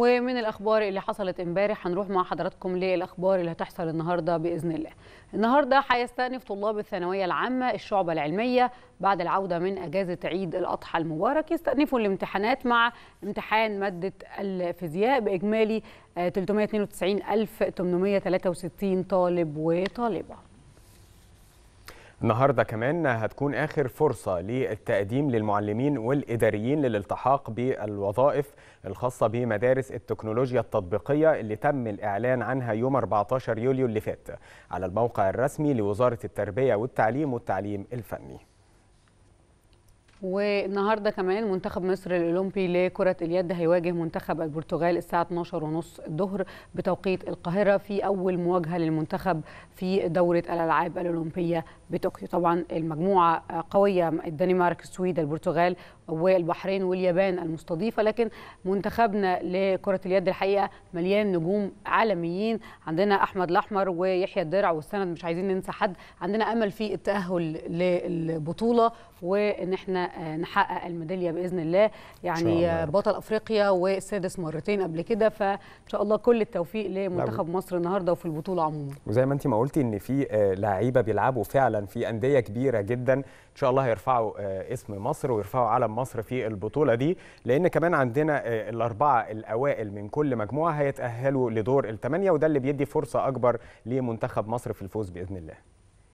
ومن الاخبار اللي حصلت امبارح هنروح مع حضراتكم للاخبار اللي هتحصل النهارده باذن الله. النهارده هيستأنف طلاب الثانويه العامه الشعبه العلميه بعد العوده من اجازه عيد الاضحى المبارك يستأنفوا الامتحانات مع امتحان ماده الفيزياء باجمالي 392863 آه، طالب وطالبه. النهارده كمان هتكون اخر فرصه للتقديم للمعلمين والاداريين للالتحاق بالوظائف الخاصه بمدارس التكنولوجيا التطبيقيه اللي تم الاعلان عنها يوم 14 يوليو اللي فات على الموقع الرسمي لوزاره التربيه والتعليم والتعليم الفني والنهارده كمان منتخب مصر الاولمبي لكره اليد هيواجه منتخب البرتغال الساعه 12:30 الظهر بتوقيت القاهره في اول مواجهه للمنتخب في دوره الالعاب الاولمبيه بطوكيو طبعا المجموعه قويه الدنمارك السويد البرتغال والبحرين واليابان المستضيفه لكن منتخبنا لكره اليد الحقيقه مليان نجوم عالميين عندنا احمد الاحمر ويحيى الدرع والسند مش عايزين ننسى حد عندنا امل في التاهل للبطوله وان احنا آه، نحقق الميداليه باذن الله يعني بطل افريقيا والسادس مرتين قبل كده فان شاء الله كل التوفيق لمنتخب نعم. مصر النهارده وفي البطوله عموما وزي ما انت ما قلتي ان في آه، لعيبه بيلعبوا فعلا في انديه كبيره جدا ان شاء الله هيرفعوا آه، اسم مصر ويرفعوا علم مصر في البطوله دي لان كمان عندنا الاربعه الاوائل من كل مجموعه هيتاهلوا لدور الثمانيه وده اللي بيدي فرصه اكبر لمنتخب مصر في الفوز باذن الله